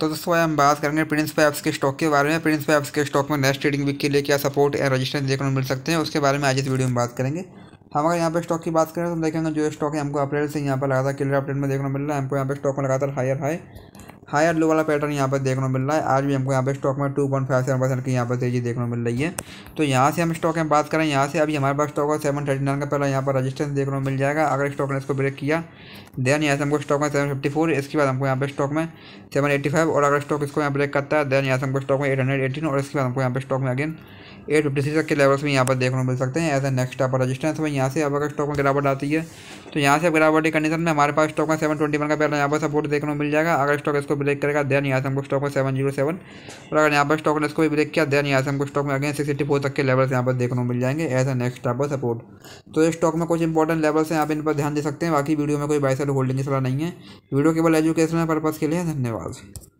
तो दोस्तों हम बात करेंगे प्रिंस पे ऐप्स के स्टॉक के बारे में प्रिंस पे ऐप्स के स्टॉक में नेक्स्ट ट्रेडिंग वीक के लिए क्या सपोर्ट या रजिस्ट्रेंस देखने को मिल सकते हैं उसके बारे में आज इस वीडियो में बात करेंगे हम अगर यहाँ पर स्टॉक की बात करें तो हम देखेंगे जो स्टॉक है हमको अप्रैल से यहाँ पर लगातार क्लियर अपडेट में देखने को मिल रहा है हमको यहाँ पर स्टॉक में लगातार हायर हाई हायर लो वाला पैटर्न यहाँ पर देखने को मिल रहा है आज भी हमको यहाँ पे स्टॉक में two point five seven percent की यहाँ पर तेजी देखने को मिल रही है तो यहाँ से हम स्टॉक में बात करें यहाँ से अभी हमारे पास स्टॉक है सेवन थर्टी नाइन का पहला यहाँ पर रजिस्टेंस देखने को मिल जाएगा अगर स्टॉक ने इसको ब्रेक किया देन यहाँ से हमको स्टॉक में सेवन फिफ्टी फोर इसके बाद हमको यहाँ पर स्टॉक में सेवन एट्टी फाइव और अगर स्टॉक इसको यहाँ ब्रेक करता है देन यहाँ से हमको स्टॉक में एट हंड्रेड एटीन और इसके बाद हमको यहाँ पर स्टॉक में अगेन एट फिफ्टी सिक्स तक के लेवल्स में यहाँ पर देखने को मिल सकते हैं एज ए नेक्स्ट आप रजिस्टेंस में यहाँ से अब अगर स्टॉक में गिरावट आती है तो यहाँ से गिरावट की कंडीशन में हमारे पास स्टॉक में सेवन ट्वेंटी वन का पहला यहाँ पर सपोर्ट देखने को मिल जाएगा अगर स्टॉक इसको ब्रेक करेगा देन यहाँ से हमको स्टॉक में सेवन जीरो सेवन और अगर यहाँ पर स्टॉक ने इसको भी ब्रेक किया देन यहाँ से हमको स्टॉक में अगेन सिक्स फोर तक के लेवल्स यहाँ पर देखने को मिल जाएंगे as a next upper support तो इस स्टॉक में कुछ इंपॉर्टेंट लेवल्स हैं आप इन पर ध्यान दे सकते हैं बाकी वीडियो में कोई बाइसल होल्डिंग सलाह नहीं है वीडियो केवल एजुकेशनल पर्पज़ के लिए धन्यवाद